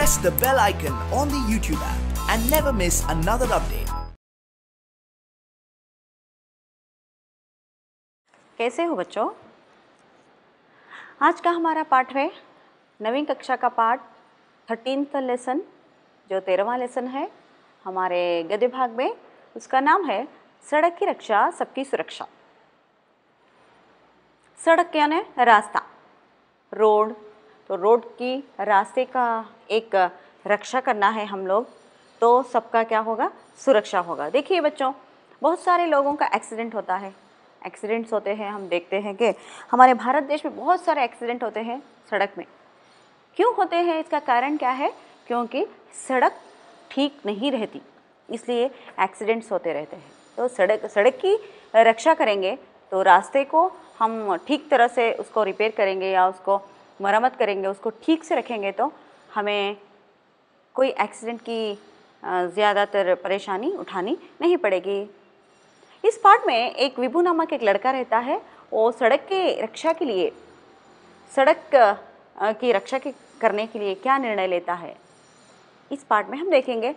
press the bell icon on the YouTube app and never miss another update. कैसे हो बच्चों आज का हमारा पाठ है नवीं कक्षा का पाठ थर्टीन लेसन जो तेरहवा लेसन है हमारे गद्य भाग में उसका नाम है सड़क की रक्षा सबकी सुरक्षा सड़क यानी रास्ता रोड तो रोड की रास्ते का एक रक्षा करना है हम लोग तो सबका क्या होगा सुरक्षा होगा देखिए बच्चों बहुत सारे लोगों का एक्सीडेंट होता है एक्सीडेंट्स होते हैं हम देखते हैं कि हमारे भारत देश में बहुत सारे एक्सीडेंट होते हैं सड़क में क्यों होते हैं इसका कारण क्या है क्योंकि सड़क ठीक नहीं रहती इसलिए एक्सीडेंट्स होते रहते हैं तो सड़क सड़क की रक्षा करेंगे तो रास्ते को हम ठीक तरह से उसको रिपेयर करेंगे या उसको मरम्मत करेंगे उसको ठीक से रखेंगे तो हमें कोई एक्सीडेंट की ज़्यादातर परेशानी उठानी नहीं पड़ेगी इस पार्ट में एक विभू नामक एक लड़का रहता है वो सड़क के रक्षा के लिए सड़क की रक्षा के करने के लिए क्या निर्णय लेता है इस पार्ट में हम देखेंगे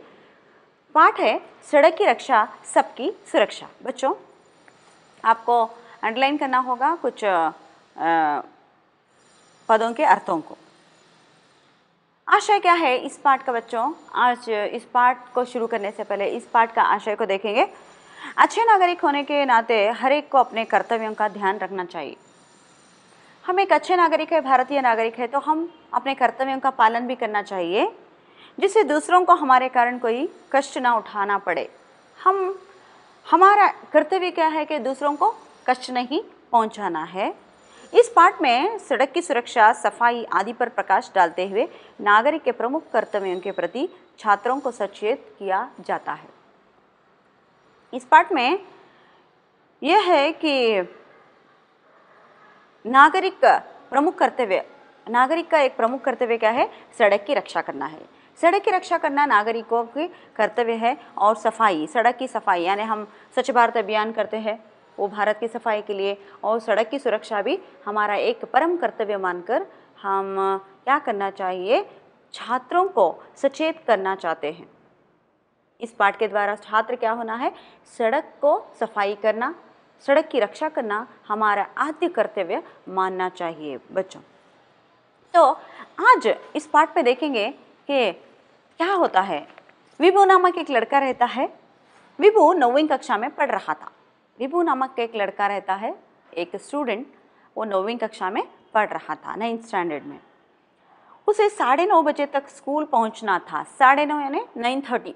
पाठ है सड़क की रक्षा सबकी सुरक्षा बच्चों आपको अंडरलाइन करना होगा कुछ आ, पदों के अर्थों को आशय क्या है इस पाठ का बच्चों आज इस पाठ को शुरू करने से पहले इस पाठ का आशय को देखेंगे अच्छे नागरिक होने के नाते हर एक को अपने कर्तव्यों का ध्यान रखना चाहिए हम एक अच्छे नागरिक है भारतीय नागरिक है तो हम अपने कर्तव्यों का पालन भी करना चाहिए जिससे दूसरों को हमारे कारण कोई कष्ट ना उठाना पड़े हम हमारा कर्तव्य क्या है कि दूसरों को कष्ट नहीं पहुंचाना है इस पाठ में सड़क की सुरक्षा सफाई आदि पर प्रकाश डालते हुए नागरिक के प्रमुख कर्तव्यों के प्रति छात्रों को सचेत किया जाता है इस पाठ में यह है कि नागरिक प्रमुख कर्तव्य नागरिक का एक प्रमुख कर्तव्य क्या है सड़क की रक्षा करना है सड़क की रक्षा करना नागरिकों के कर्तव्य है और सफाई सड़क की सफाई यानी हम स्वच्छ भारत अभियान करते हैं वो भारत की सफाई के लिए और सड़क की सुरक्षा भी हमारा एक परम कर्तव्य मानकर हम क्या करना चाहिए छात्रों को सचेत करना चाहते हैं इस पाठ के द्वारा छात्र क्या होना है सड़क को सफाई करना सड़क की रक्षा करना हमारा आद्य कर्तव्य मानना चाहिए बच्चों तो आज इस पाठ पे देखेंगे कि क्या होता है विभु नामक एक लड़का रहता है विभु नौवीं कक्षा में पढ़ रहा था विभु नामक एक लड़का रहता है एक स्टूडेंट वो नौवीं कक्षा में पढ़ रहा था नाइन्थ स्टैंडर्ड में उसे साढ़े नौ बजे तक स्कूल पहुंचना था साढ़े नौ यानी नाइन थर्टी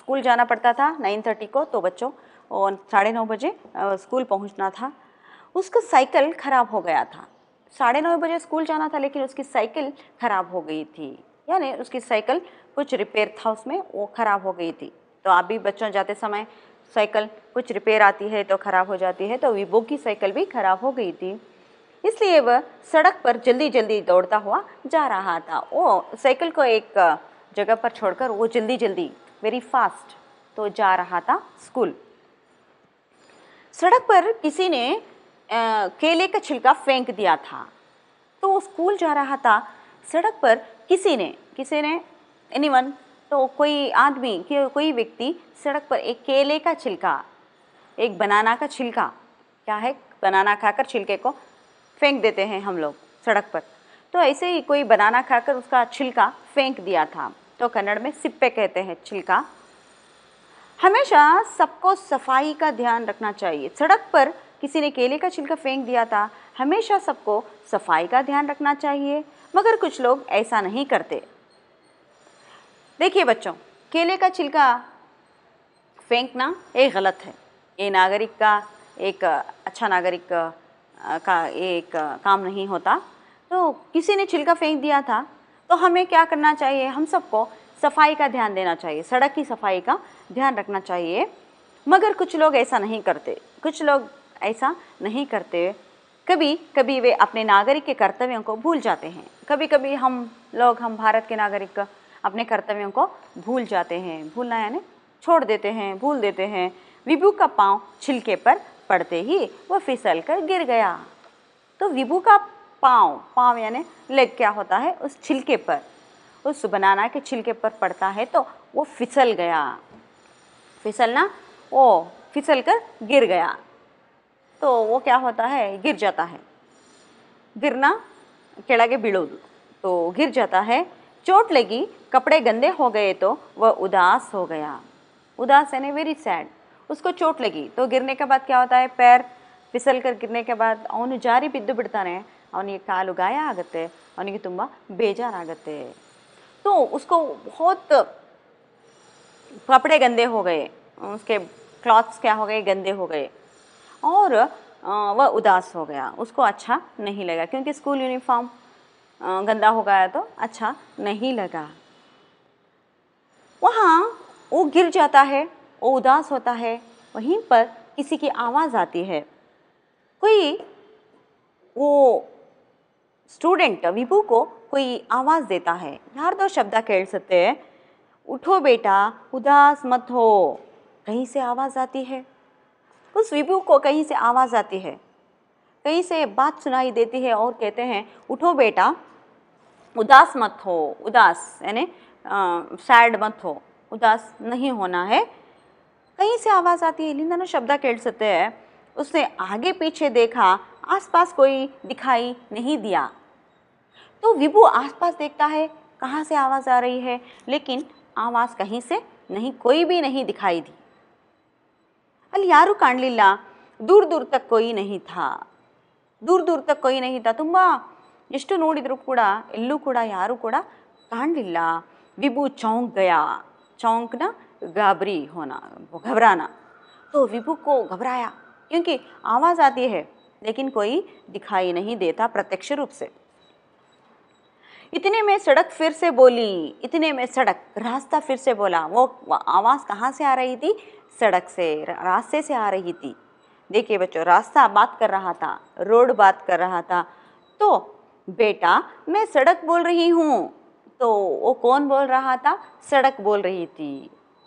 स्कूल जाना पड़ता था नाइन थर्टी को तो बच्चों और साढ़े नौ बजे स्कूल पहुंचना था उसका साइकिल ख़राब हो गया था साढ़े नौ बजे स्कूल जाना था लेकिन उसकी साइकिल ख़राब हो गई थी यानी उसकी साइकिल कुछ रिपेयर था उसमें वो ख़राब हो गई थी तो आप भी बच्चों जाते समय साइकिल कुछ रिपेयर आती है तो ख़राब हो जाती है तो वीबो की साइकिल भी ख़राब हो गई थी इसलिए वह सड़क पर जल्दी जल्दी दौड़ता हुआ जा रहा था वो साइकिल को एक जगह पर छोड़कर वो जल्दी जल्दी वेरी फास्ट तो जा रहा था स्कूल सड़क पर किसी ने केले का छिलका फेंक दिया था तो वो स्कूल जा रहा था सड़क पर किसी ने किसी ने एनीवन तो कोई आदमी कोई व्यक्ति सड़क पर एक केले का छिलका एक बनाना का छिलका क्या है बनाना खाकर छिलके को फेंक देते हैं हम लोग सड़क पर तो ऐसे ही कोई बनाना खाकर उसका छिलका फेंक दिया था तो कन्नड़ में सिप्पे कहते हैं छिलका हमेशा सबको सफाई का ध्यान रखना चाहिए सड़क पर किसी ने केले का छिलका फेंक दिया था हमेशा सबको सफाई का ध्यान रखना चाहिए मगर कुछ लोग ऐसा नहीं करते देखिए बच्चों केले का छिलका फेंकना एक गलत है ये नागरिक का एक अच्छा नागरिक का एक काम नहीं होता तो किसी ने छिलका फेंक दिया था तो हमें क्या करना चाहिए हम सबको सफाई का ध्यान देना चाहिए सड़क की सफाई का ध्यान रखना चाहिए मगर कुछ लोग ऐसा नहीं करते कुछ लोग ऐसा नहीं करते कभी कभी वे अपने नागरिक के कर्तव्यों को भूल जाते हैं कभी कभी हम लोग हम भारत के नागरिक अपने कर्तव्यों को भूल जाते हैं भूलना यानी छोड़ देते हैं भूल देते हैं विभू का पाँव छिलके पर पड़ते ही वो फिसल कर गिर गया तो विभू का पाँव पाँव यानी लेग क्या होता है उस छिलके पर उस बनाना के छिलके पर पड़ता है तो वो फिसल गया फिसलना वो फिसल कर गिर गया तो वो क्या होता है गिर जाता है गिरना केड़ा के बिड़ो तो गिर जाता है चोट लगी कपड़े गंदे हो गए तो वह उदास हो गया उदास यानी वेरी सैड उसको चोट लगी तो गिरने के बाद क्या होता है पैर फिसल कर गिरने के बाद ಅವನು और ये काल उगाया ಕಾಲು ಗಾಯ ಆಗುತ್ತೆ ಅವನಿಗೆ बेजार आगते तो उसको बहुत कपड़े गंदे हो गए उसके क्लॉथ्स क्या हो गए गंदे हो गए और वह उदास हो गया उसको अच्छा नहीं लगा क्योंकि स्कूल यूनिफॉर्म गंदा हो गया तो अच्छा नहीं लगा वहाँ वो गिर जाता है वो उदास होता है वहीं पर किसी की आवाज़ आती है कोई वो स्टूडेंट विभू को कोई आवाज़ देता है यार दो शब्द खेल सकते हैं उठो बेटा उदास मत हो कहीं से आवाज़ आती है उस विभू को कहीं से आवाज़ आती है कहीं से बात सुनाई देती है और कहते हैं उठो बेटा उदास मत हो उदास यानी सैड मत हो उदास नहीं होना है कहीं से आवाज़ आती है लिंदा ने शब्दा खेल सकते हैं उसने आगे पीछे देखा आसपास कोई दिखाई नहीं दिया तो विभु आसपास देखता है कहाँ से आवाज़ आ रही है लेकिन आवाज़ कहीं से नहीं कोई भी नहीं दिखाई दी अल यारू कांडलीला दूर दूर तक कोई नहीं था दूर ದೂರ ತಕ್ಕ ಕೊಯ್ಯನೇ ಇದ್ದ ತುಂಬ ಎಷ್ಟು ನೋಡಿದರೂ कूड़ा ಎಲ್ಲೂ कूड़ा ಯಾರೂ ಕೂಡ ಕಾಣಲಿಲ್ಲ चौंक गया चौंक ಚೌಂಕ್ನ गाबरी होना घबराना तो विभु को घबराया क्योंकि आवाज़ आती है लेकिन कोई दिखाई नहीं देता प्रत्यक्ष रूप से इतने में सड़क फिर से बोली इतने में सड़क रास्ता फिर से बोला वो आवाज़ कहाँ से आ रही थी सड़क से रास्ते से आ रही थी देखिए बच्चों रास्ता बात कर रहा था रोड बात कर रहा था तो बेटा मैं सड़क बोल रही हूँ तो वो कौन बोल रहा था सड़क बोल रही थी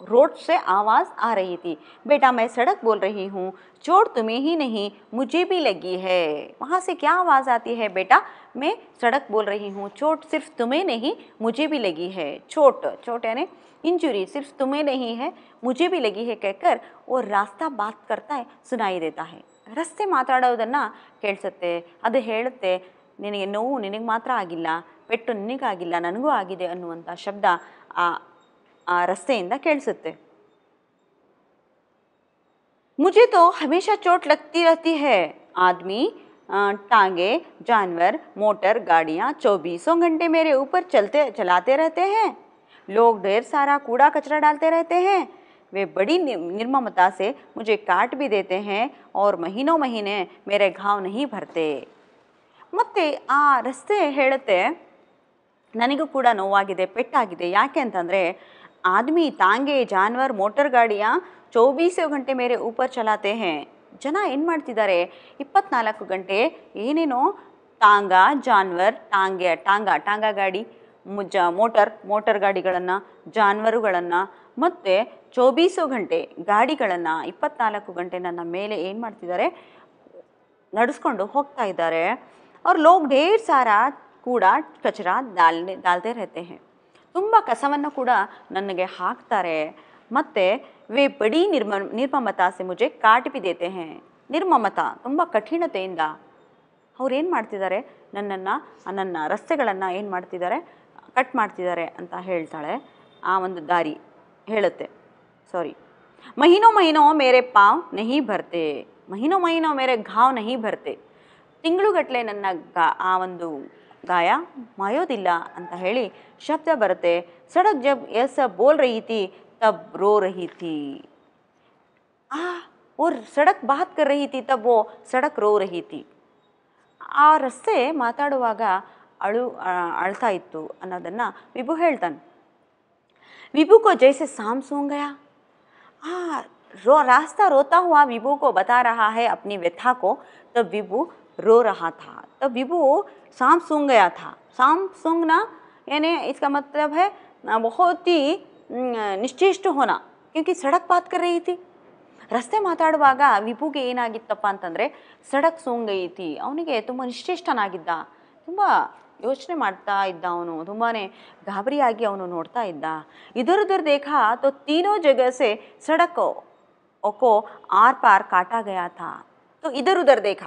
रोड से आवाज़ आ रही थी बेटा मैं सड़क बोल रही हूँ चोट तुम्हें ही नहीं मुझे भी लगी है वहाँ से क्या आवाज़ आती है बेटा मैं सड़क बोल रही हूँ चोट सिर्फ तुम्हें नहीं मुझे भी लगी है चोट चोट यानी इंजुरी सिर्फ तुम्हें नहीं है मुझे भी लगी है कहकर वो रास्ता बात करता है सुनाई देता है रस्ते मतडोदा कैसते अद नो ನಿನಗೆ आगे पेट ಮಾತ್ರ ಆಗಿಲ್ಲ आगे अवंत शब्द आ ಆ ರಸ್ತೆಯಿಂದ मुझे तो हमेशा चोट लगती रहती है आदमी टांगे जानवर मोटर गाड़ियाँ चौबीसों घंटे मेरे ऊपर चलते चलाते रहते हैं लोग ढेर सारा कूड़ा कचरा डालते रहते हैं वे बड़ी निर्ममता से मुझे काट भी देते हैं और महीनों महीने मेरे घाव नहीं भरते मत आ रस्ते हेड़ते ननिगू कूड़ा नोवे ಪೆಟ್ಟಾಗಿದೆ याके ಅಂತಂದರೆ आदमी ತಾಂಗೆ ಜಾನುವಾರ್ ಮೋಟರ್ ಗಾಡಿಯ ಚೌಬೀಸು ಗಂಟೆ ಮೇರೆ ಊಪರ್ ಚಲಾತೆ ಜನ ಏನು ಮಾಡ್ತಿದ್ದಾರೆ ಇಪ್ಪತ್ನಾಲ್ಕು ಗಂಟೆ ಏನೇನೋ ಟಾಂಗ ಜಾನ್ವರ್ ಟಾಂಗೆ ಟಾಂಗ ಟಾಂಗ ಗಾಡಿ ಮುಜ ಮೋಟರ್ ಮೋಟರ್ ಗಾಡಿಗಳನ್ನು ಜಾನುವಾರುಗಳನ್ನು ಮತ್ತು ಚೌಬೀಸೋ ಗಂಟೆ ಗಾಡಿಗಳನ್ನು ಇಪ್ಪತ್ನಾಲ್ಕು ಗಂಟೆ ನನ್ನ ಮೇಲೆ ಏನು ಮಾಡ್ತಿದ್ದಾರೆ ನಡೆಸ್ಕೊಂಡು ಹೋಗ್ತಾ ಇದ್ದಾರೆ ಅವ್ರು ಲೋಗ್ ಡೇರ್ ಸಾರ ಕೂಡ ಕಚರಾ ದಾಲ್ ಡಾಲ್ತೆ रहते ತುಂಬ ಕಸವನ್ನು ಕೂಡ ನನಗೆ ಹಾಕ್ತಾರೆ ಮತ್ತು ವೇ ಬಡಿ ನಿರ್ಮ ನಿರ್ಮಮತಾ ಸೆ ಮುಜೆ ಕಾಟಿಪಿ ದೇತೆ ಹೇ ನಿರ್ಮಮತ ತುಂಬ ಕಠಿಣತೆಯಿಂದ ಅವ್ರೇನು ಮಾಡ್ತಿದ್ದಾರೆ ನನ್ನನ್ನು ನನ್ನ ರಸ್ತೆಗಳನ್ನು ಏನು ಮಾಡ್ತಿದ್ದಾರೆ ಕಟ್ ಮಾಡ್ತಿದ್ದಾರೆ ಅಂತ ಹೇಳ್ತಾಳೆ ಆ ಒಂದು ದಾರಿ ಹೇಳುತ್ತೆ ಸಾರಿ ಮಹಿನೋ ಮಹಿನೋ ಮೇರೆ ಪಾವ್ ನಹಿ ಬರ್ತೆ ಮಹಿನೋ ಮಹಿನೋ ಮೇರೆ ಘಾವ್ ನಹಿ ಬರ್ತೆ ತಿಂಗಳುಗಟ್ಟಲೆ ನನ್ನ ಆ ಒಂದು ಗಾಯ ಮಾಯೋದಿಲ್ಲ ಅಂತ ಹೇಳಿ ಶಬ್ದ ಬರುತ್ತೆ ಸಡಕ್ ಜಬ್ ಎಸ್ ಬೋಲ್ ರಹಿತಿ ತಬ್ ರೋ ರಹಿತಿ ಆ और सड़क बात कर रही थी तब वो सड़क रो रही थी ಆ ರಸ್ತೆ ಮಾತಾಡುವಾಗ ಅಳು ಅಳ್ತಾ ಇತ್ತು ಅನ್ನೋದನ್ನು ವಿಭು ಹೇಳ್ತಾನೆ ವಿಭು ಕೋ ಜೈಸೆ ಸಾಮ್ಸೂಂಗ್ ಗಯಾ ಆ ರೋ ರಾಸ್ತಾ ರೋತಾ ಹುವಾ ವಿಭು ಕೋ ಬತಾ ರಹಾ ಹೈ ಅಪ್ನಿ ವ್ಯಥಾ ಕೋ ತಬ್ ವಿಭು ರೋ ರಹಾ ಥಾ तब विवो सामसुंग गया था सामसुंग ना यानी इसका मतलब है बहुत ही ನಿಶ್ಚೇಷ್ಟ ಹೋನ ಕ್ಯೂಂಕಿ ಸಡಕ್ ಬಾತ್ ಕರ್ ಐತಿ ರಸ್ತೆ ಮಾತಾಡುವಾಗ ವಿಪುಗೆ ಏನಾಗಿತ್ತಪ್ಪ ಅಂತಂದರೆ ಸಡಕ್ ಸೋಂಗ್ ಐತಿ ಅವನಿಗೆ ತುಂಬ ನಿಶ್ಚೇಷ್ಟನಾಗಿದ್ದ ತುಂಬ ಯೋಚನೆ ಮಾಡ್ತಾ ಇದ್ದ ಅವನು ತುಂಬಾ ಗಾಬರಿಯಾಗಿ ಅವನು ನೋಡ್ತಾ ಇದ್ದ ಇದರದರ ದೇಖ ತೋ ತೀನೋ ಜಗಸೆ ಸಡಕ್ ಒಕೋ ಆರ್ ಪಾರ್ ಕಾಟ ಗಯಾ ಥಾ ತೋ ಇದರುದರ ದೇಖ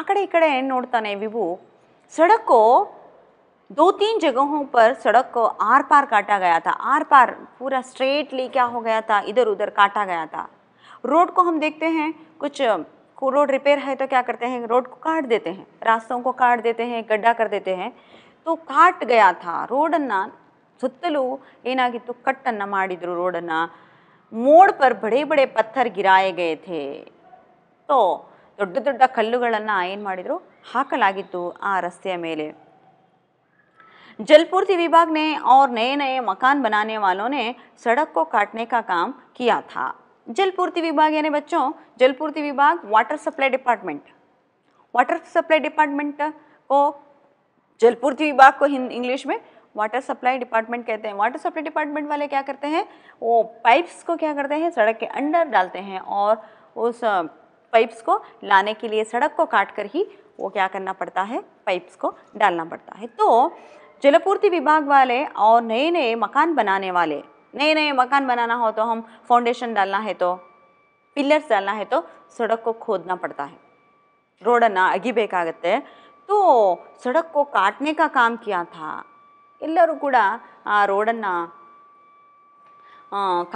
आकड़े इकड़े ಈ नोड़ता ನೋಡ್ತಾನೆ विभू सड़क को दो तीन जगहों पर सड़क को आर पार काटा गया था आर पार पूरा स्ट्रेटली क्या हो गया था इधर उधर काटा गया था रोड को हम देखते हैं कुछ रोड रिपेयर है तो क्या करते हैं रोड को काट देते हैं रास्तों को काट देते हैं गड्ढा कर देते हैं तो काट गया था ರೋಡನ್ನು सतलू ऐन तो ಮಾಡಿದರು रोडन मोड़ पर बड़े बड़े पत्थर गिराए गए थे तो टुटुडड्डा कल्लूगलंना आयन ಮಾಡಿದ್ರು ಹಾಕಲಾಗಿತ್ತು ಆ ರಸ್ತೆಯ ಮೇಲೆ ಜಲಪೂರ್ತಿ ವಿಭಾಗನೆ ਔರ್ ನಯ ನಯೆ ಮಕಾನ ಬನಾನೆ ವಾಲೋನೆ ಸಡಕ್ ಕೋ ಕಾಟ್ನೆ ಕಾ ಕಾಮ್ ಕಿಯಾ ಥಾ ಜಲಪೂರ್ತಿ ವಿಭಾಗ್ಯನೆ ಬಚ್ಚೋ ಜಲಪೂರ್ತಿ ವಿಭಾಗ water supply department water supply department ਔ ಜಲಪೂರ್ತಿ ವಿಭಾಗ ಕೋ ಹಿಂದಿ ಇಂಗ್ಲಿಷ್ ಮೇ ವಾಟರ್ ಸಪ್ಲೈ ಡಿಪಾರ್ಟ್ಮೆಂಟ್ ಕಹತೆ ಹೈ ವಾಟರ್ ಸಪ್ಲೈ ಡಿಪಾರ್ಟ್ಮೆಂಟ್ ವಾಲೆ ಕ್ಯಾ ಕರ್ತೆ ಹೈ ಓ ಪೈಪ್ಸ್ ಕೋ ಕ್ಯಾ ಕರ್ತೆ ಹೈ ಸಡಕ್ ಕೆ ಅಂಡರ್ ದಾಲ್ತೆ ಹೈ ਔರ್ ಓಸ पाइप्स को लाने के लिए सड़क को काट कर ही वो क्या करना पड़ता है पाइप्स को डालना पड़ता है तो जलपूर्ति विभाग वाले और नए नए मकान बनाने वाले नए नए मकान बनाना हो तो हम फाउंडेशन डालना है तो डालना है तो सड़क को खोदना पड़ता है अगी ಅಗಿಬೇಕಾಗತ್ತೆ तो सड़क को काटने का काम किया था एलू कूड़ा आ ರೋಡನ್ನು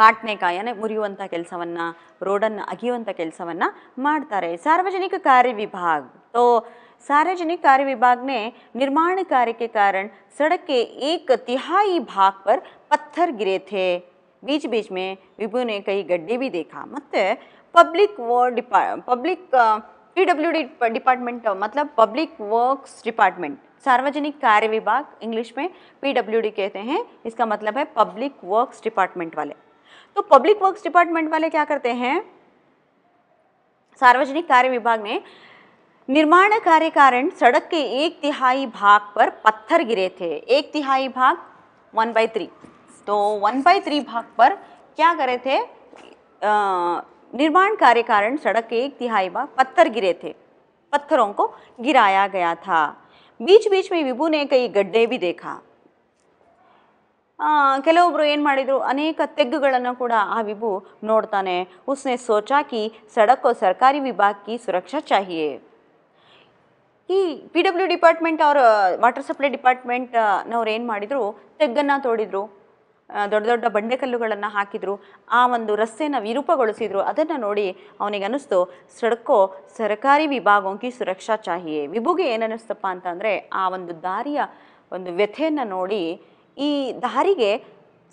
काटने ಮುರಿಯುವಂಥ ಕೆಲಸವನ್ನು केस रोडन ಕೆಲಸವನ್ನು ಮಾಡ್ತಾರೆ सार्वजनिक कार्य विभाग तो सार्वजनिक कार्य विभाग ने निर्माण कार्य के कारण सड़क के एक तिहाई भाग पर पत्थर गिरे थे बीच बीच में विभु ने कई गड्ढे भी देखा मत पब्लिक वो डिपा public P W D department मतलब पब्लिक वर्क्स डिपार्टमेंट सार्वजनिक कार्य विभाग इंग्लिश में पीडब्ल्यूडी कहते हैं इसका मतलब है पब्लिक वर्क्स डिपार्टमेंट वाले तो पब्लिक वर्क्स डिपार्टमेंट वाले क्या करते हैं सार्वजनिक कार्य विभाग ने निर्माण कार्य कारण सड़क के एक तिहाई भाग पर पत्थर गिरे थे एक तिहाई भाग वन बाई थ्री तो वन बाई थ्री भाग पर क्या करे थे निर्माण कार्य कारण सड़क के एक तिहाई भाग पत्थर गिरे थे पत्थरों को गिराया गया था ಬೀಚ್ ಬೀಚ್ ಮೇ विभु ಕೈ ಗಡ್ಡೆ ಬಿ ದೇಖ ಕೆಲವೊಬ್ಬರು ಏನು ಮಾಡಿದರು ಅನೇಕ ತೆಗ್ಗುಗಳನ್ನು ಕೂಡ ಆ ವಿಭು ನೋಡ್ತಾನೆ ಉಸ್ನೆ ಸೋಚಾಕಿ ಸಡಕ್ಕೋ ಸರ್ಕಾರಿ ವಿಭಾಗಕ್ಕೆ ಸುರಕ್ಷಾ ಚಾಹಿಯೇ ಈ ಪಿ ಡಬ್ಲ್ಯೂ ಡಿಪಾರ್ಟ್ಮೆಂಟ್ ಅವ್ರ ವಾಟರ್ ಸಪ್ಲೈ ಡಿಪಾರ್ಟ್ಮೆಂಟ್ನವ್ರು ಏನು ಮಾಡಿದರು ತೆಗ್ಗನ್ನು ತೋಡಿದರು ದೊಡ್ಡ ದೊಡ್ಡ ಬಂಡೆಕಲ್ಲುಗಳನ್ನು ಹಾಕಿದರು ಆ ಒಂದು ರಸ್ತೆನ ವಿರೂಪಗೊಳಿಸಿದ್ರು ಅದನ್ನು ನೋಡಿ ಅವನಿಗೆ ಅನ್ನಿಸ್ತು ಸಡ್ಕೋ ಸರ್ಕಾರಿ ವಿಭಾಗೋಂಕಿ ಸುರಕ್ಷಾ ಚಾಹಿಯೇ ವಿಭುಗೆ ಏನನ್ನಿಸ್ತಪ್ಪ ಅಂತಂದರೆ ಆ ಒಂದು ದಾರಿಯ ಒಂದು ವ್ಯಥೆಯನ್ನು ನೋಡಿ ಈ ದಾರಿಗೆ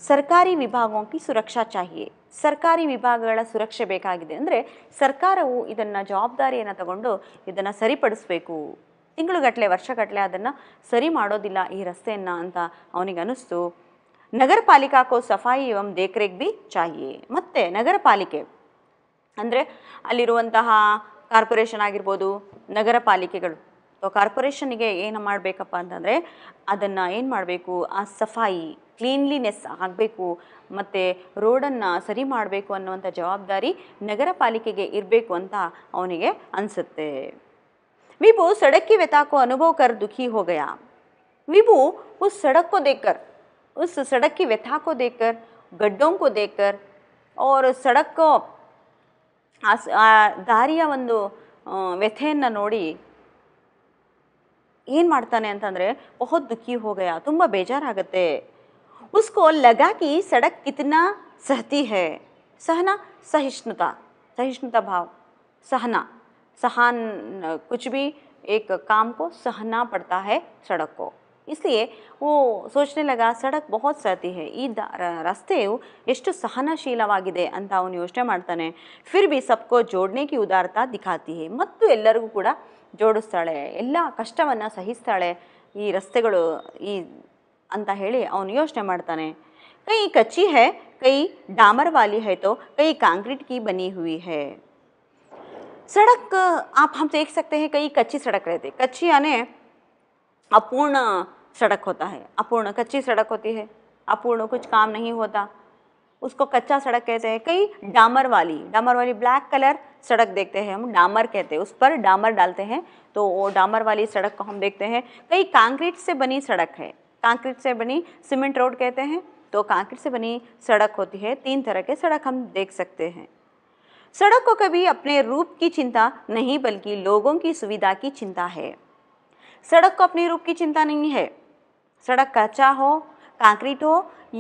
ಸರ್ಕಾರಿ ವಿಭಾಗೋಂಕಿ ಸುರಕ್ಷಾ ಚಾಹಿಯೇ ಸರ್ಕಾರಿ ವಿಭಾಗಗಳ ಸುರಕ್ಷೆ ಬೇಕಾಗಿದೆ ಅಂದರೆ ಸರ್ಕಾರವು ಇದನ್ನು ಜವಾಬ್ದಾರಿಯನ್ನು ತಗೊಂಡು ಇದನ್ನು ಸರಿಪಡಿಸಬೇಕು ತಿಂಗಳುಗಟ್ಟಲೆ ವರ್ಷಗಟ್ಟಲೆ ಅದನ್ನು ಸರಿ ಮಾಡೋದಿಲ್ಲ ಈ ರಸ್ತೆಯನ್ನು ಅಂತ ಅವನಿಗೆ ಅನ್ನಿಸ್ತು ನಗರ पालिका ಸಫಾಯಿ सफाई एवं देख रेख ಮತ್ತು ನಗರ ಪಾಲಿಕೆ ಅಂದರೆ ಅಲ್ಲಿರುವಂತಹ ಕಾರ್ಪೊರೇಷನ್ ಆಗಿರ್ಬೋದು ನಗರ ಪಾಲಿಕೆಗಳು ಕಾರ್ಪೊರೇಷನ್ಗೆ ಏನು ಮಾಡಬೇಕಪ್ಪ ಅಂತಂದರೆ ಅದನ್ನು ಏನು ಮಾಡಬೇಕು ಆ ಸಫಾಯಿ ಕ್ಲೀನ್ಲಿನೆಸ್ ಆಗಬೇಕು ಮತ್ತು ರೋಡನ್ನು ಸರಿ ಮಾಡಬೇಕು ಅನ್ನುವಂಥ ಜವಾಬ್ದಾರಿ ನಗರ ಪಾಲಿಕೆಗೆ ಇರಬೇಕು ಅಂತ ಅವನಿಗೆ ಅನಿಸುತ್ತೆ ವಿಭು ಸಡಕ್ಕಿ ವ್ಯತಾಕೋ ಅನುಭವಕರ್ ದುಃಖಿ ಹೋಗಯ ವಿಭು ಉ ಸಡಕ್ಕೋ ದೇಕರ್ उस सड़क की व्यथा को देखकर ಗಡ್ಡೋಂ ಕೋ ದೇಕರ್ और सड़क ಆ ದಾರಿಯ ಒಂದು ವ್ಯಥೆಯನ್ನು ನೋಡಿ ಏನು ಮಾಡ್ತಾನೆ ಅಂತಂದರೆ ಬಹುತ್ ದುಃಖಿ ಹೋಗಯ ತುಂಬ ಬೇಜಾರಾಗುತ್ತೆ ಉಸ್ಕೋ ಲಗಾ ಕಿ ಸಡಕ್ ಕಿತನಾ ಸಹತಿ ಹೇ ಸಹನಾ ಸಹಿಷ್ಣುತಾ ಸಹಿಷ್ಣುತಾ ಭಾವ ಸಹನಾ ಸಹಾನ್ कुछ भी एक काम को सहना पड़ता है सड़क को इसलिए वो सोचने ಲಗ ಸಡಕ್ ಬಹುತ್ ಸರ್ತಿ ಹೇ ಈ ರಸ್ತೆಯು ಎಷ್ಟು ಸಹನಶೀಲವಾಗಿದೆ ಅಂತ ಅವನು ಯೋಚನೆ ಮಾಡ್ತಾನೆ ಫಿರ್ ಬಿ ಸಬ್ಕೋ ಜೋಡಣೆ ಕಿ ಉದಾರತಾ ದಿಖಾತಿ ಹೇ ಮತ್ತು ಎಲ್ಲರಿಗೂ ಕೂಡ ಜೋಡಿಸ್ತಾಳೆ ಎಲ್ಲ ಕಷ್ಟವನ್ನು ಸಹಿಸ್ತಾಳೆ ಈ ರಸ್ತೆಗಳು ಈ ಅಂತ ಹೇಳಿ ಅವನು ಯೋಚನೆ ಮಾಡ್ತಾನೆ ಕೈ ಕಚ್ಚಿ ಹೇ ಕೈ ಡಾಮರ್ ವಾಲಿ ಹೈ ತೋ ಕೈ ಕಾಂಕ್ರೀಟ್ ಕಿ ಬನಿ ಹುಯಿ ಹೇ सड़क आप हम देख सकते हैं कई कच्ची सड़क रहती है कच्ची यानी अपूर्ण सड़क होता है अपूर्ण कच्ची सड़क होती है अपूर्ण कुछ काम नहीं होता उसको कच्चा सड़क कहते हैं कई डामर वाली डामर वाली ब्लैक कलर सड़क देखते हैं हम डामर कहते हैं उस पर डामर डालते हैं तो वो डामर वाली सड़क को हम देखते हैं कई कांक्रीट से बनी सड़क है कांक्रीट से बनी सीमेंट रोड कहते हैं तो कांक्रीट से बनी सड़क होती है तीन तरह के सड़क हम देख सकते हैं सड़क को कभी अपने रूप की चिंता नहीं बल्कि लोगों की सुविधा की चिंता है सड़क को अपने रूप की चिंता नहीं है सड़क कच्चा हो कांक्रीट हो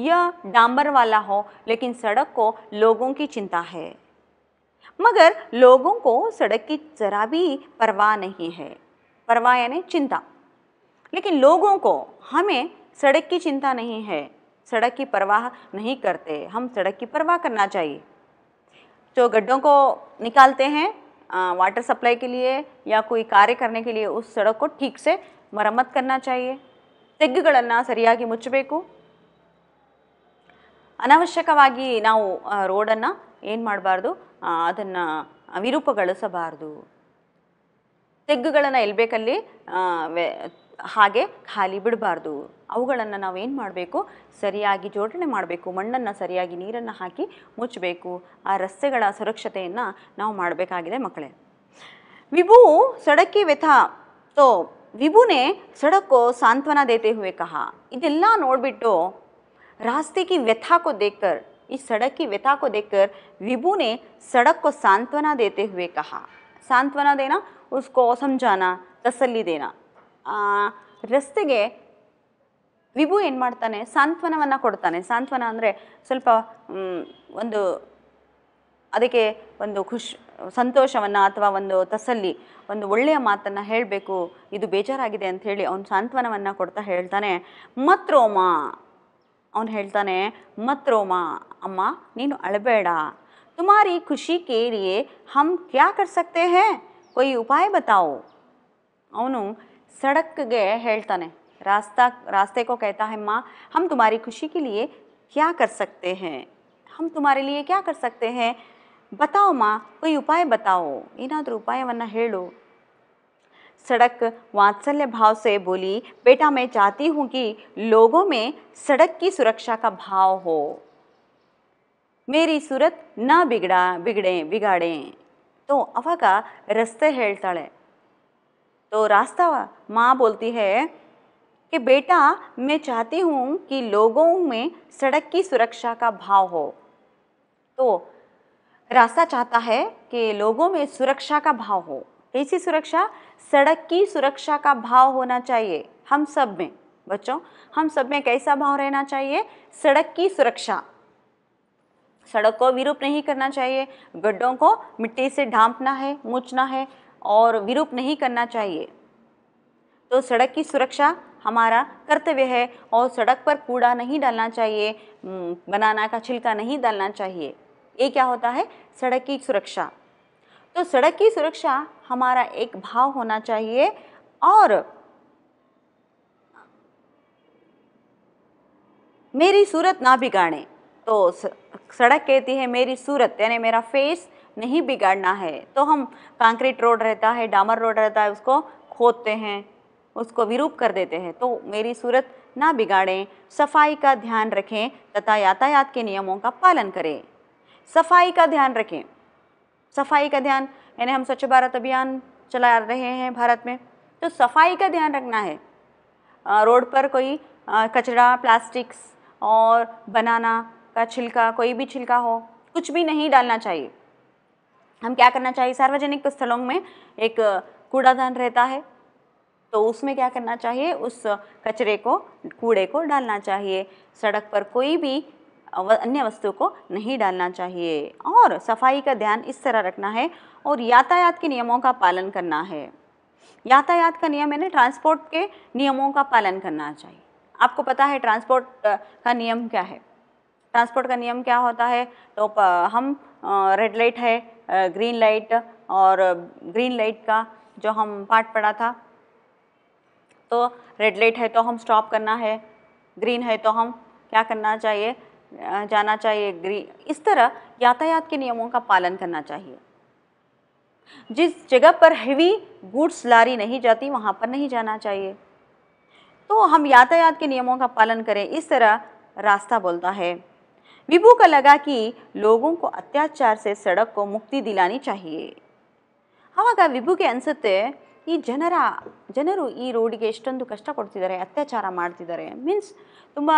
या डांबर वाला हो लेकिन सड़क को लोगों की चिंता है मगर लोगों को सड़क की जरा भी परवाह नहीं है परवाह यानी चिंता लेकिन लोगों को हमें सड़क की चिंता नहीं है सड़क की परवाह नहीं करते हम सड़क की परवाह करना चाहिए जो गड्ढों को निकालते हैं ವಾಟರ್ सप्लाई के लिए या कोई कार्य करने के लिए उस सड़क को ठीक से ತೆಗ್ಗುಗಳನ್ನು ಸರಿಯಾಗಿ ಮುಚ್ಚಬೇಕು ಅನವಶ್ಯಕವಾಗಿ ನಾವು ರೋಡನ್ನು ಏನು ಮಾಡಬಾರ್ದು ಅದನ್ನು ವಿರೂಪಗೊಳಿಸಬಾರ್ದು ತೆಗ್ಗುಗಳನ್ನು ಎಲ್ಲಿ ಹಾಗೆ ಖಾಲಿ ಬಿಡಬಾರ್ದು ಅವುಗಳನ್ನು ನಾವು ಏನು ಮಾಡಬೇಕು ಸರಿಯಾಗಿ ಜೋಡಣೆ ಮಾಡಬೇಕು ಮಣ್ಣನ್ನು ಸರಿಯಾಗಿ ನೀರನ್ನು ಹಾಕಿ ಮುಚ್ಚಬೇಕು ಆ ರಸ್ತೆಗಳ ಸುರಕ್ಷತೆಯನ್ನು ನಾವು ಮಾಡಬೇಕಾಗಿದೆ ಮಕ್ಕಳೇ ವಿಭು ಸಡಕ್ಕೆ ವ್ಯಥ ತೋ ವಿಭುನೆ ಸಡಕ್ಕೋ ಸಾಂತ್ವನ ದೇತೆ ಹುವೆ ಕಹ ಇದೆಲ್ಲ ನೋಡಿಬಿಟ್ಟು ರಾಸ್ತೆಗೆ ವ್ಯಥಾಕೋ ದೇಕರ್ ಈ ಸಡಕ್ಕೆ ವ್ಯಥಾಕೋ ದೇಕರ್ ವಿಭುನೇ ಸಡಕ್ಕೋ ಸಾಂತ್ವನ ದೇತೆ ಹುವೆ ಕಹ ಸಾಂತ್ವನ ದೇನಾ ಉಸ್ಕೋ ಸಂಜಾನ ತಸಲ್ಲಿ ದೇನಾ ರಸ್ತೆಗೆ ವಿಭು ಏನು ಮಾಡ್ತಾನೆ ಸಾಂತ್ವನವನ್ನು ಕೊಡ್ತಾನೆ ಸಾಂತ್ವನ ಅಂದರೆ ಸ್ವಲ್ಪ ಒಂದು ಅದಕ್ಕೆ ಒಂದು ಖುಷ್ ಸಂತೋಷವನ್ನು ಅಥವಾ ಒಂದು ತಸಲ್ಲಿ ಒಂದು ಒಳ್ಳೆಯ ಮಾತನ್ನು ಹೇಳಬೇಕು ಇದು ಬೇಜಾರಾಗಿದೆ ಅಂತ ಹೇಳಿ ಅವನು ಸಾಂತ್ವನವನ್ನು ಕೊಡ್ತಾ ಹೇಳ್ತಾನೆ ಮತ್ರೋಮ ಅವನು ಹೇಳ್ತಾನೆ ಮತ್ರೋಮ ಅಮ್ಮ ನೀನು ಅಳಬೇಡ ತುಮಾರಿ ಖುಷಿ ಕೇಳಿಯೇ ಹಮ್ ಕ್ಯಾ ಕರ್ ಸಕ್ತೇ ಹೇ ಕೊಯ್ ಉಪಾಯ ಬತಾವು ಅವನು ಸಡಕ್ಗೆ ಹೇಳ್ತಾನೆ रास्ता रास्ते को कहता है माँ हम तुम्हारी खुशी के लिए क्या कर सकते हैं हम तुम्हारे लिए क्या कर सकते हैं बताओ माँ कोई बताओ ಕೊಯ್ तो उपाय वरना ಉಪಾಯವನ್ನು ಹೇಳು सड़क वात्सल्य भाव से बोली बेटा मैं चाहती हूँ कि लोगों में सड़क की सुरक्षा का भाव हो मेरी सूरत ना बिगड़ा बिगड़े बिगाड़े तो रस्ते ರಸ್ತೆ है तो रास्ता माँ बोलती है कि बेटा मैं चाहती हूँ कि लोगों में सड़क की सुरक्षा का भाव हो तो रास्ता चाहता है कि लोगों में सुरक्षा का भाव हो कैसी सुरक्षा सड़क की सुरक्षा का भाव होना चाहिए हम सब में बच्चों हम सब में कैसा भाव रहना चाहिए सड़क की सुरक्षा सड़क को विरूप नहीं करना चाहिए गड्ढों को मिट्टी से ढांपना है मूछना है और विरूप नहीं करना चाहिए तो सड़क की सुरक्षा हमारा कर्तव्य है और सड़क पर कूड़ा नहीं डालना चाहिए बनाना का छिलका नहीं डालना चाहिए ये क्या होता है सड़क की सुरक्षा तो सड़क की सुरक्षा हमारा एक भाव होना चाहिए और मेरी सूरत ना बिगाड़े तो सड़क कहती है मेरी सूरत यानी मेरा फेस नहीं बिगाड़ना है तो हम कंक्रीट रोड रहता है डामर रोड रहता है उसको खोदते हैं उसको विरूप कर देते हैं तो मेरी सूरत ना बिगाड़ें सफाई का ध्यान रखें तथा यातायात के नियमों का पालन करें सफाई का ध्यान रखें सफाई का ध्यान यानी हम स्वच्छ भारत अभियान चला रहे हैं भारत में तो सफाई का ध्यान रखना है रोड पर कोई कचरा प्लास्टिक्स और बनाना का छिलका कोई भी छिलका हो कुछ भी नहीं डालना चाहिए हम क्या करना चाहिए सार्वजनिक स्थलों में एक कूड़ादान रहता है तो उसमें क्या करना चाहिए उस कचरे को कूड़े को डालना चाहिए सड़क पर कोई भी अन्य वस्तु को नहीं डालना चाहिए और सफाई का ध्यान इस तरह रखना है और यातायात के नियमों का पालन करना है यातायात का नियम यानी ट्रांसपोर्ट के नियमों का पालन करना चाहिए आपको पता है ट्रांसपोर्ट का नियम क्या है ट्रांसपोर्ट का नियम क्या होता है तो हम रेड लाइट है ग्रीन लाइट और ग्रीन लाइट का जो हम पाठ पढ़ा था तो रेड लाइट है तो हम स्टॉप करना है ग्रीन है तो हम क्या करना चाहिए जाना चाहिए ग्रीन इस तरह यातायात के नियमों का पालन करना चाहिए जिस जगह पर हैवी गुड्स लारी नहीं जाती वहाँ पर नहीं जाना चाहिए तो हम यातायात के नियमों का पालन करें इस तरह रास्ता बोलता है विभू का लगा कि लोगों को अत्याचार से सड़क को मुक्ति दिलानी चाहिए हवा का विभू के अंश ಈ ಜನರ ಜನರು ಈ ರೋಡಿಗೆ ಎಷ್ಟೊಂದು ಕಷ್ಟ ಕೊಡ್ತಿದ್ದಾರೆ ಅತ್ಯಾಚಾರ ಮಾಡ್ತಿದ್ದಾರೆ ಮೀನ್ಸ್ ತುಂಬ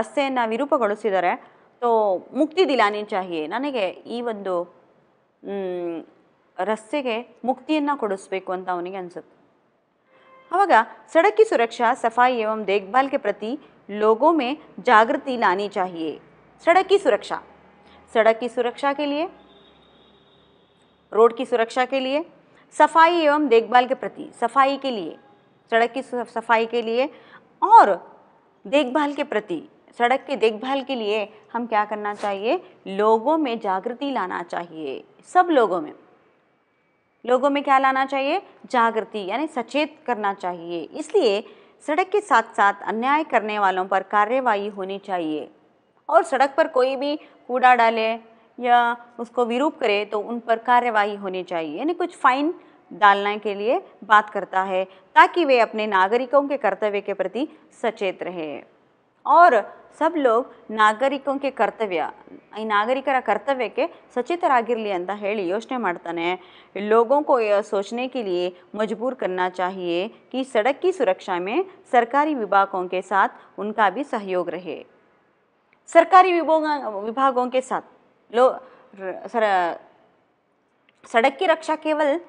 ರಸ್ತೆಯನ್ನು ವಿರೂಪಗೊಳಿಸಿದ್ದಾರೆ ಸೊ ಮುಕ್ತಿ ದಿಲಾನಿ ಚಾಹಿಯೇ ನನಗೆ ಈ ಒಂದು ರಸ್ತೆಗೆ ಮುಕ್ತಿಯನ್ನು ಕೊಡಿಸ್ಬೇಕು ಅಂತ ಅವನಿಗೆ ಅನಿಸುತ್ತೆ ಆವಾಗ ಸಡಕಿ ಸುರಕ್ಷಾ ಸಫಾಯಿ ಏವಂ ದೇಖ್ಭಾಲ್ಗೆ ಪ್ರತಿ ಲೋಗೋ ಮೇ ಜಾಗೃತಿ ಲಾನಿ ಚಾಹಿಯೇ ಸಡಕಿ ಸುರಕ್ಷಾ ಸಡಕ್ಕಿ ಸುರಕ್ಷಾ सुरक्षा के लिए रोड की सफाई एवं देखभाल के प्रति सफाई के लिए सड़क की सफाई के लिए और देखभाल के प्रति सड़क की देखभाल के लिए हम क्या करना चाहिए लोगों में जागृति लाना चाहिए सब लोगों में लोगों में क्या लाना चाहिए जागृति यानी सचेत करना चाहिए इसलिए सड़क के साथ साथ अन्याय करने वालों पर कार्यवाही होनी चाहिए और सड़क पर कोई भी कूड़ा डाले या उसको विरूप करे तो उन पर कार्यवाही होनी चाहिए यानी कुछ फाइन डालने के लिए बात करता है ताकि वे अपने नागरिकों के कर्तव्य के प्रति सचेत रहे और सब लोग नागरिकों के कर्तव्य नागरिक कर्तव्य के ಸಚೇತರಾಗಿರಲಿ ಅಂತ ಹೇಳಿ ಯೋಚನೆ लोगों को यह सोचने के लिए मजबूर करना चाहिए कि सड़क की सुरक्षा में सरकारी विभागों के साथ उनका भी सहयोग रहे सरकारी विभागों के साथ लो सर सड़क की रक्षा केवल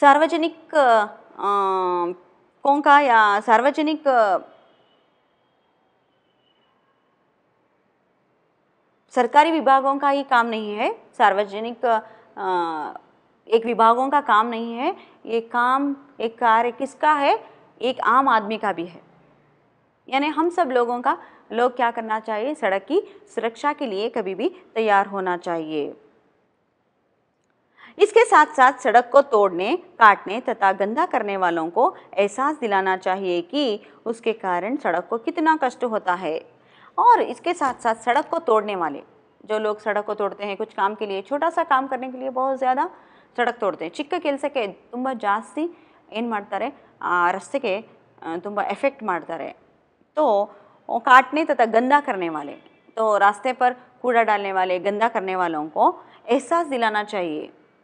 सार्वजनिक कों का या सार्वजनिक सरकारी विभागों का ही काम नहीं है सार्वजनिक एक विभागों का काम नहीं है ये काम एक कार्य किसका है एक आम आदमी का भी है यानी हम सब लोगों का लोग क्या करना चाहिए सड़क की सुरक्षा के लिए कभी भी तैयार होना चाहिए इसके साथ साथ सड़क को तोड़ने काटने तथा गंदा करने वालों को एहसास दिलाना चाहिए कि उसके कारण सड़क को कितना कष्ट होता है और इसके साथ साथ सड़क को तोड़ने वाले जो लोग सड़क को तोड़ते हैं कुछ काम के लिए छोटा सा काम करने के लिए बहुत ज़्यादा सड़क ಸಡಕ್ सके ಚಿಕ್ಕ जास्ती ತುಂಬ मारता रहे ಮಾಡ್ತಾರೆ के तुम्बा ತುಂಬ मारता रहे तो और काटने तथा गंदा करने वाले तो रास्ते पर कूड़ा डालने वाले गंदा करने वालों को एहसास दिलाना चाहिए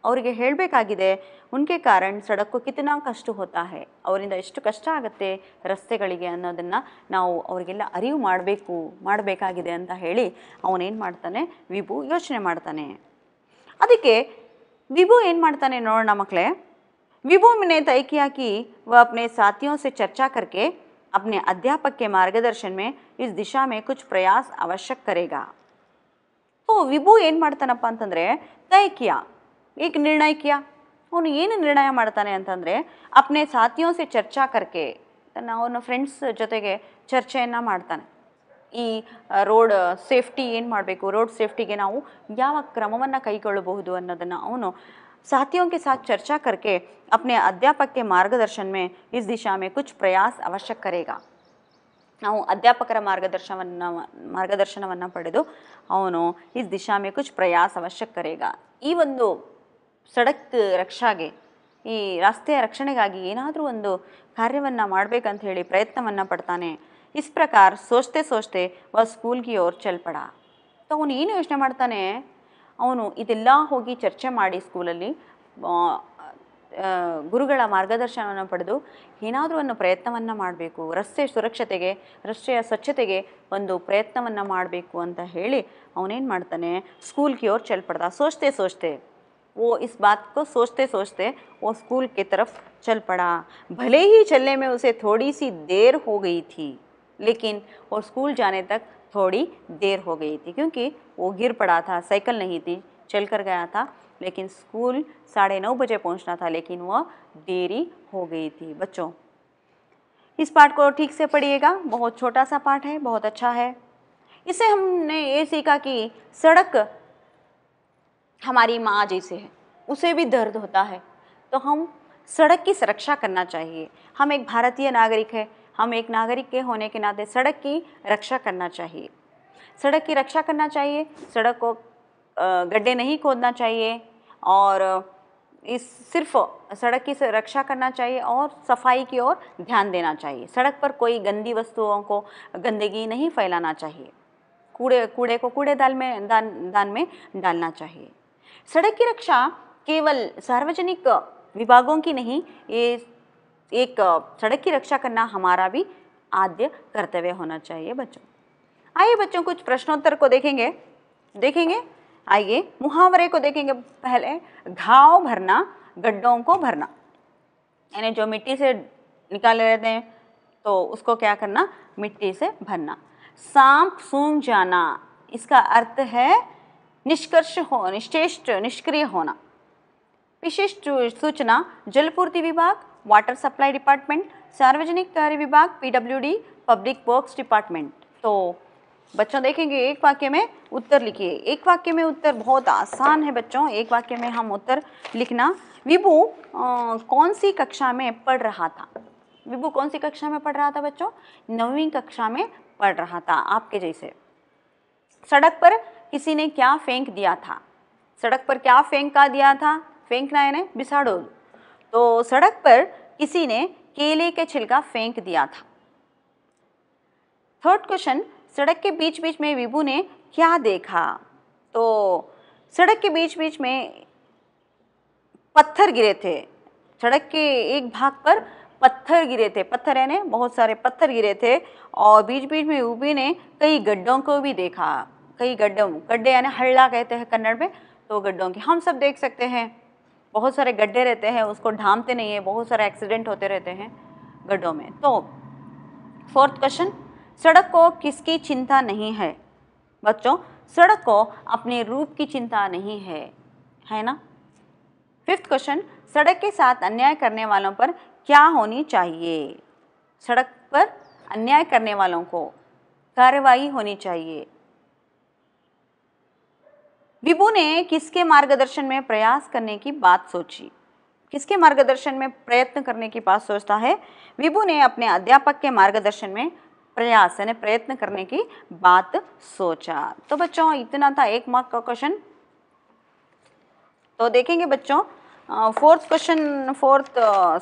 ಅವರಿಗೆ ಹೇಳಬೇಕಾಗಿದೆ ಉನ್ಕೆ ಕಾರಣ ಸಡಕ್ಕು ಕಿತನಾ ಕಷ್ಟ ಹೋತಾ ಹೇ ಅವರಿಂದ ಎಷ್ಟು ಕಷ್ಟ ಆಗುತ್ತೆ ರಸ್ತೆಗಳಿಗೆ ಅನ್ನೋದನ್ನು ನಾವು ಅವರಿಗೆಲ್ಲ ಅರಿವು ಮಾಡಬೇಕು ಮಾಡಬೇಕಾಗಿದೆ ಅಂತ ಹೇಳಿ ಅವನೇನು ಮಾಡ್ತಾನೆ ವಿಭು ಯೋಚನೆ ಮಾಡ್ತಾನೆ ಅದಕ್ಕೆ ವಿಭು ಏನು ಮಾಡ್ತಾನೆ ನೋಡೋಣ ಮಕ್ಕಳೇ ವಿಭು ಮನೆ ತೈಕಿಯಾಕಿ ವ ಅಪ್ನೆ ಸಾಥಿಯೋ ಸೆ ಚರ್ಚಾ ಕರ್ಕೆ अपने अध्यापक के मार्गदर्शन में इस दिशा में कुछ प्रयास आवश्यक करेगा ಸೊ ವಿಭು ಏನು ಮಾಡ್ತಾನಪ್ಪ ಅಂತಂದರೆ ತಯಕಿಯ ಏಕೆ ನಿರ್ಣಯಕಿಯ ಅವನು ಏನು ನಿರ್ಣಯ ಮಾಡ್ತಾನೆ ಅಂತಂದರೆ ಅಪ್ನೆ ಸಾಥಿಯೋಸೆ ಚರ್ಚಾ ಕರ್ಕೆ ತನ್ನ ಅವನ ಫ್ರೆಂಡ್ಸ್ ಜೊತೆಗೆ ಚರ್ಚೆಯನ್ನು ಮಾಡ್ತಾನೆ ಈ ರೋಡ್ ಸೇಫ್ಟಿ ಏನು ಮಾಡಬೇಕು ರೋಡ್ ಸೇಫ್ಟಿಗೆ ನಾವು ಯಾವ ಕ್ರಮವನ್ನು ಕೈಗೊಳ್ಳಬಹುದು ಅನ್ನೋದನ್ನು ಅವನು साथियों के साथ चर्चा करके अपने अध्यापक के मार्गदर्शन में इस दिशा में कुछ ಪ್ರಯಾಸ अवश्य ಕರೆಗ ನಾವು ಅಧ್ಯಾಪಕರ ಮಾರ್ಗದರ್ಶನವನ್ನು ಮಾರ್ಗದರ್ಶನವನ್ನು ಪಡೆದು ಅವನು ಈ ದಿಶಾ ಮೇ ಕುಚ್ ಪ್ರಯಾಸ ಅವಶ್ಯಕ ಕರೆಗ ಈ ಒಂದು ಸಡಕ್ ರಕ್ಷಾಗೆ ಈ ರಸ್ತೆಯ ರಕ್ಷಣೆಗಾಗಿ ಏನಾದರೂ ಒಂದು ಕಾರ್ಯವನ್ನು ಮಾಡಬೇಕಂತ ಹೇಳಿ ಪ್ರಯತ್ನವನ್ನು ಪಡ್ತಾನೆ ಇಸ್ ಪ್ರಕಾರ ಸೋಚ್ತೆ ಸೋಚ್ತೆ ವ ಸ್ಕೂಲ್ಗೆ ಅವ್ರು ಚಲ್ಪಡ ಅವನು ಏನು ಯೋಚನೆ ಮಾಡ್ತಾನೆ ಅವನು ಇದೆಲ್ಲ ಹೋಗಿ ಚರ್ಚೆ ಮಾಡಿ ಸ್ಕೂಲಲ್ಲಿ ಗುರುಗಳ ಮಾರ್ಗದರ್ಶನವನ್ನು ಪಡೆದು ಏನಾದರೂ ಒಂದು ಪ್ರಯತ್ನವನ್ನು ಮಾಡಬೇಕು ರಸ್ತೆ ಸುರಕ್ಷತೆಗೆ ರಸ್ತೆಯ ಸ್ವಚ್ಛತೆಗೆ ಒಂದು ಪ್ರಯತ್ನವನ್ನು ಮಾಡಬೇಕು ಅಂತ ಹೇಳಿ ಅವನೇನು ಮಾಡ್ತಾನೆ ಸ್ಕೂಲ್ ಕಿ ಓರ್ ಚಲ್ ಸೋಚ್ತೆ ಸೋಚ್ತೆ ಓ ಇಸ್ बात को ಸೋಚ್ತೆ ಓ ಸ್ಕೂಲ್ಗೆ ತರಫ್ की तरफ चल पड़ा भले ही चलने में उसे थोड़ी सी देर हो गई थी लेकिन स्कूल थोड़ी देर हो गई थी क्योंकि वो गिर पड़ा था साइकिल नहीं थी चल कर गया था लेकिन स्कूल साढ़े नौ बजे पहुंचना था लेकिन वह देरी हो गई थी बच्चों इस पाठ को ठीक से पढ़िएगा बहुत छोटा सा पाठ है बहुत अच्छा है इसे हमने ये सीखा कि सड़क हमारी माँ जैसे है उसे भी दर्द होता है तो हम सड़क की सुरक्षा करना चाहिए हम एक भारतीय नागरिक है हम एक नागरिक के होने के नाते सड़क की रक्षा करना चाहिए सड़क की रक्षा करना चाहिए सड़क को गड्ढे नहीं खोदना चाहिए और इस सिर्फ सड़क की रक्षा करना चाहिए और सफाई की ओर ध्यान देना चाहिए सड़क पर कोई गंदी वस्तुओं को गंदगी नहीं फैलाना चाहिए कूड़े कूड़े को कूड़े दाल में दान दान में डालना चाहिए सड़क की रक्षा केवल सार्वजनिक विभागों की नहीं ये एक सड़क की रक्षा करना हमारा भी आद्य कर्तव्य होना चाहिए बच्चों आइए बच्चों कुछ प्रश्नोत्तर को देखेंगे देखेंगे आइए मुहावरे को देखेंगे पहले घाव भरना गड्ढों को भरना यानी जो मिट्टी से निकाले रहते हैं तो उसको क्या करना मिट्टी से भरना सांप सूंघ जाना इसका अर्थ है निष्कर्ष हो निश्चेष्ट निष्क्रिय होना विशिष्ट सूचना जलपूर्ति विभाग वाटर सप्लाई डिपार्टमेंट सार्वजनिक कार्य विभाग पीडब्ल्यूडी पब्लिक वर्क्स डिपार्टमेंट तो बच्चों देखेंगे एक वाक्य में उत्तर लिखिए एक वाक्य में उत्तर बहुत आसान है बच्चों एक वाक्य में हम उत्तर लिखना विभू कौन सी कक्षा में पढ़ रहा था विभू कौन सी कक्षा में पढ़ रहा था बच्चों नवीं कक्षा में पढ़ रहा था आपके जैसे सड़क पर किसी ने क्या फेंक दिया था सड़क पर क्या फेंका दिया था फेंकना है ना बिसाडोल तो सड़क पर किसी ने केले के छिलका फेंक दिया था थर्ड क्वेश्चन सड़क के बीच बीच में विभू ने क्या देखा तो सड़क के बीच बीच में पत्थर गिरे थे सड़क के एक भाग पर पत्थर गिरे थे पत्थर है बहुत सारे पत्थर गिरे थे और बीच बीच में यूपी ने कई गड्ढों को भी देखा कई गड्ढों गड्ढे यानी हल्ला कहते हैं कन्नड़ में तो गड्ढों की हम सब देख सकते हैं बहुत सारे गड्ढे रहते हैं उसको ढामते नहीं है बहुत सारे एक्सीडेंट होते रहते हैं गड्ढों में तो फोर्थ क्वेश्चन सड़क को किसकी चिंता नहीं है बच्चों सड़क को अपने रूप की चिंता नहीं है है ना फिफ्थ क्वेश्चन सड़क के साथ अन्याय करने वालों पर क्या होनी चाहिए सड़क पर अन्याय करने वालों को कार्रवाई होनी चाहिए विभू ने किसके मार्गदर्शन में प्रयास करने की बात सोची किसके मार्गदर्शन में प्रयत्न करने की बात सोचता है विभू ने अपने अध्यापक के मार्गदर्शन में प्रयास यानी प्रयत्न करने की बात सोचा तो बच्चों इतना था एक मार्क का क्वेश्चन तो देखेंगे बच्चों fourth question fourth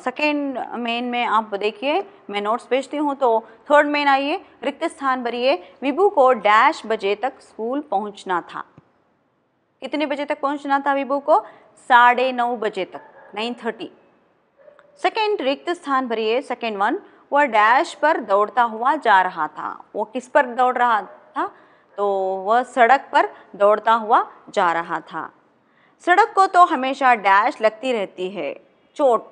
second main में आप देखिए मैं नोट्स भेजती हूँ तो थर्ड मेन आइए रिक्त स्थान भरिए विभू को डैश बजे तक स्कूल पहुँचना था कितने बजे तक पहुंचना था विभू को साढ़े नौ बजे तक नाइन थर्टी सेकेंड रिक्त स्थान भरिए सेकेंड वन वह डैश पर दौड़ता हुआ जा रहा था वो किस पर दौड़ रहा था तो वह सड़क पर दौड़ता हुआ जा रहा था सड़क को तो हमेशा डैश लगती रहती है चोट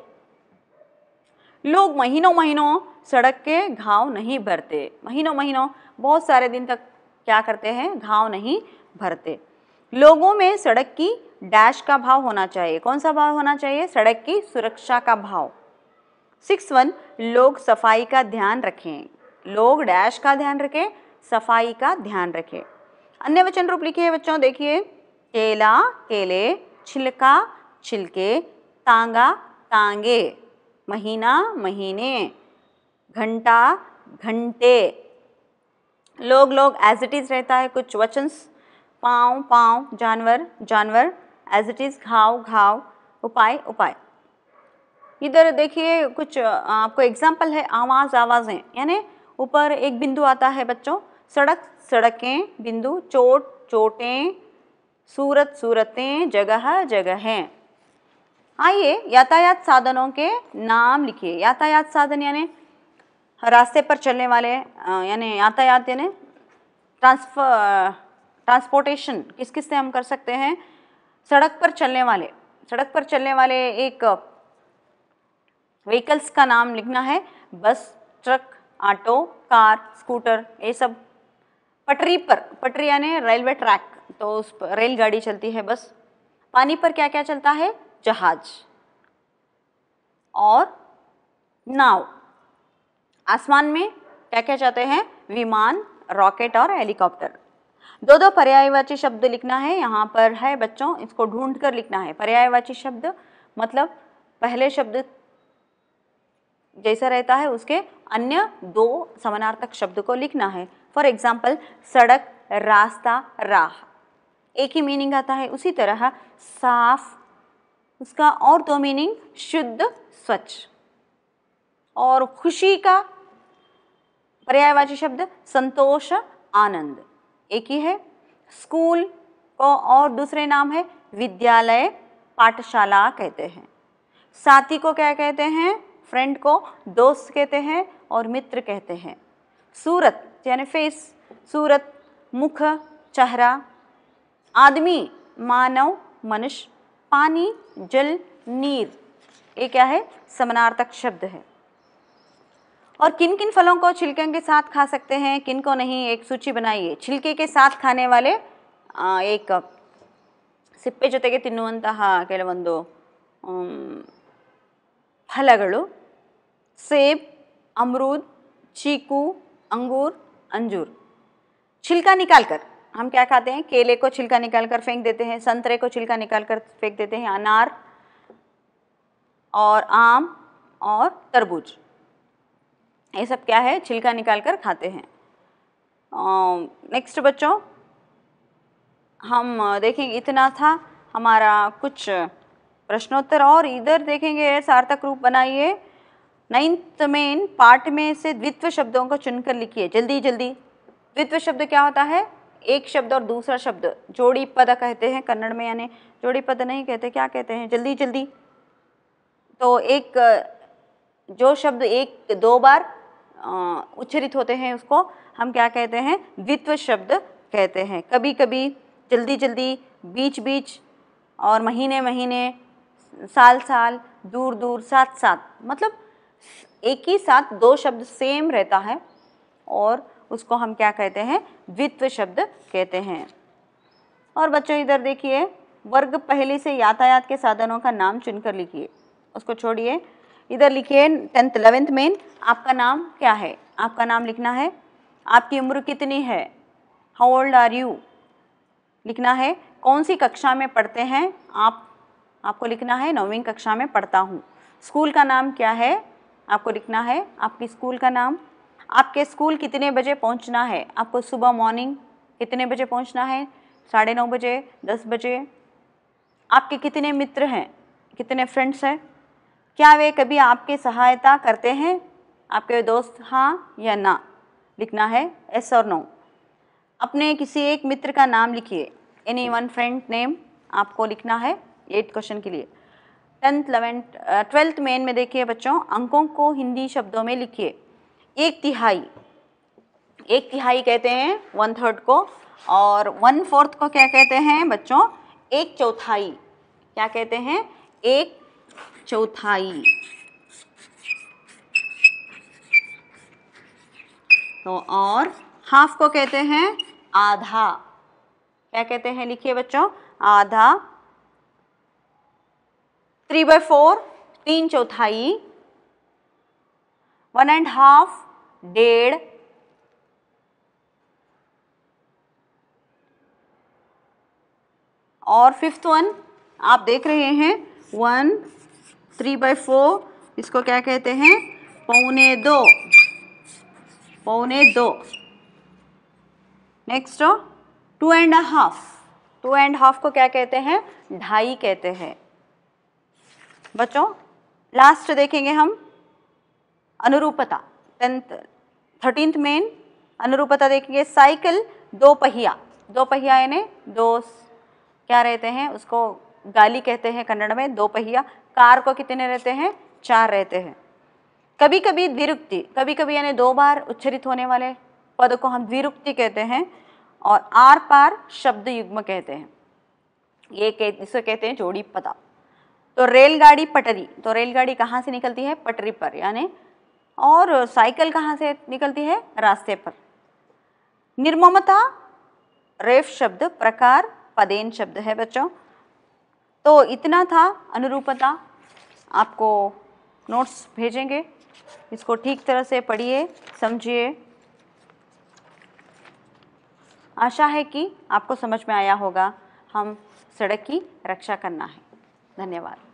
लोग महीनों महीनों सड़क के घाव नहीं भरते महीनों महीनों बहुत सारे दिन तक क्या करते हैं घाव नहीं भरते लोगों में सड़क की डैश का भाव होना चाहिए कौन सा भाव होना चाहिए सड़क की सुरक्षा का भाव सिक्स वन लोग सफाई का ध्यान रखें लोग डैश का ध्यान रखें सफाई का ध्यान रखें अन्य वचन रूप लिखे हैं बच्चों देखिए केला केले छिलका छिलके तांगा तांगे महीना महीने घंटा घंटे लोग लोग एज इट इज़ रहता है कुछ वचन पाँव पाँव जानवर जानवर एज इट इज़ घाव घाव उपाय उपाय इधर देखिए कुछ आपको एग्जाम्पल है आवाज़ आवाज़ें यानी ऊपर एक बिंदु आता है बच्चों सड़क सड़कें बिंदु चोट चोटें सूरत सूरतें जगह जगहें आइए यातायात साधनों के नाम लिखिए यातायात साधन यानी रास्ते पर चलने वाले यानी यातायात यानी ट्रांसफर ट्रांसपोर्टेशन किस किस से हम कर सकते हैं सड़क पर चलने वाले सड़क पर चलने वाले एक व्हीकल्स का नाम लिखना है bus truck auto car scooter ये सब पटरी पर पटरी यानी रेलवे ट्रैक तो उस पर रेलगाड़ी चलती है बस पानी पर क्या क्या चलता है जहाज और नाव आसमान में क्या क्या चाहते हैं विमान रॉकेट और हेलीकॉप्टर दो दो पर्यायवाची शब्द लिखना है यहाँ पर है बच्चों इसको ढूंढ कर लिखना है पर्यायवाची शब्द मतलब पहले शब्द जैसा रहता है उसके अन्य दो समानार्थक शब्द को लिखना है फॉर एग्जाम्पल सड़क रास्ता राह एक ही मीनिंग आता है उसी तरह साफ उसका और दो मीनिंग शुद्ध स्वच्छ और खुशी का पर्यायवाची शब्द संतोष आनंद एक ही है स्कूल को और दूसरे नाम है विद्यालय पाठशाला कहते हैं साथी को क्या कहते हैं फ्रेंड को दोस्त कहते हैं और मित्र कहते हैं सूरत यानी फेस सूरत मुख चेहरा आदमी मानव मनुष्य पानी जल नीर ये क्या है समानार्थक शब्द है और किन किन फलों को छिलकों के साथ खा सकते हैं किन को नहीं एक सूची बनाइए छिलके के साथ खाने वाले आ, एक सिप्पे जो ತಿನ್ನುವಂತಹ फल ಫಲಗಳು सेब अमरूद चीकू अंगूर अंजूर छिलका निकाल कर हम क्या खाते हैं केले को छिलका निकाल कर फेंक देते हैं संतरे को छिलका निकाल कर फेंक देते हैं अनार और आम और तरबूज ये सब क्या है छिलका निकाल कर खाते हैं नेक्स्ट बच्चों हम देखेंगे इतना था हमारा कुछ प्रश्नोत्तर और इधर देखेंगे सार्थक रूप बनाइए नाइन्थ मेन पार्ट में से द्वित्व शब्दों को चुनकर लिखिए जल्दी जल्दी द्वित्व शब्द क्या होता है एक शब्द और दूसरा शब्द जोड़ी पद कहते हैं कन्नड़ में यानी जोड़ी पद नहीं कहते क्या कहते हैं जल्दी जल्दी तो एक जो शब्द एक दो बार उच्चरित होते हैं उसको हम क्या कहते हैं द्वित्व शब्द कहते हैं कभी कभी जल्दी जल्दी बीच बीच और महीने महीने साल साल दूर दूर साथ साथ मतलब एक ही साथ दो शब्द सेम रहता है और उसको हम क्या कहते हैं द्वित्व शब्द कहते हैं और बच्चों इधर देखिए वर्ग पहले से यातायात के साधनों का नाम चुनकर लिखिए उसको छोड़िए इधर लिखिए टेंथ इलेवेंथ में आपका नाम क्या है आपका नाम लिखना है आपकी उम्र कितनी है हाउ ओल्ड आर यू लिखना है कौन सी कक्षा में पढ़ते हैं आप आपको लिखना है नौवीं कक्षा में पढ़ता हूँ स्कूल का नाम क्या है आपको लिखना है आपकी स्कूल का नाम आपके स्कूल कितने बजे पहुँचना है आपको सुबह मॉर्निंग कितने बजे पहुँचना है साढ़े नौ बजे दस बजे आपके कितने मित्र हैं कितने फ्रेंड्स हैं क्या वे कभी आपके सहायता करते हैं आपके दोस्त हाँ या ना लिखना है एस और नो अपने किसी एक मित्र का नाम लिखिए एनी वन फ्रेंड नेम आपको लिखना है एट क्वेश्चन के लिए टेंथ इलेवेंथ ट्वेल्थ मेन में देखिए बच्चों अंकों को हिंदी शब्दों में लिखिए एक तिहाई एक तिहाई कहते हैं वन थर्ड को और वन फोर्थ को क्या कहते हैं बच्चों एक चौथाई क्या कहते हैं एक चौथाई तो और हाफ को कहते हैं आधा क्या कहते हैं लिखिए बच्चों आधा थ्री बाय फोर तीन चौथाई वन एंड हाफ डेढ़ और फिफ्थ वन आप देख रहे हैं वन थ्री बाई फोर इसको क्या कहते हैं पौने दो पौने दो next two and half two and half को क्या कहते हैं ढाई कहते हैं बच्चों लास्ट देखेंगे हम अनुरूपता टेंथ थर्टींथ मेन अनुरूपता देखेंगे साइकिल दो पहिया दो पहिया यानी दो क्या रहते हैं उसको गाली कहते हैं कन्नड़ में दो पहिया कार को कितने रहते हैं चार रहते हैं कभी कभी द्विरुक्ति कभी कभी यानी दो बार उच्चरित होने वाले पद को हम द्विरुक्ति कहते हैं और आर पार शब्द युग्म कहते हैं ये कह, इसको कहते हैं जोड़ी पदा तो रेलगाड़ी पटरी तो रेलगाड़ी कहाँ से निकलती है पटरी पर यानी और साइकिल कहाँ से निकलती है रास्ते पर निर्ममता रेफ शब्द प्रकार पदेन शब्द है बच्चों तो इतना था अनुरूपता आपको नोट्स भेजेंगे इसको ठीक तरह से पढ़िए समझिए आशा है कि आपको समझ में आया होगा हम सड़क की रक्षा करना है धन्यवाद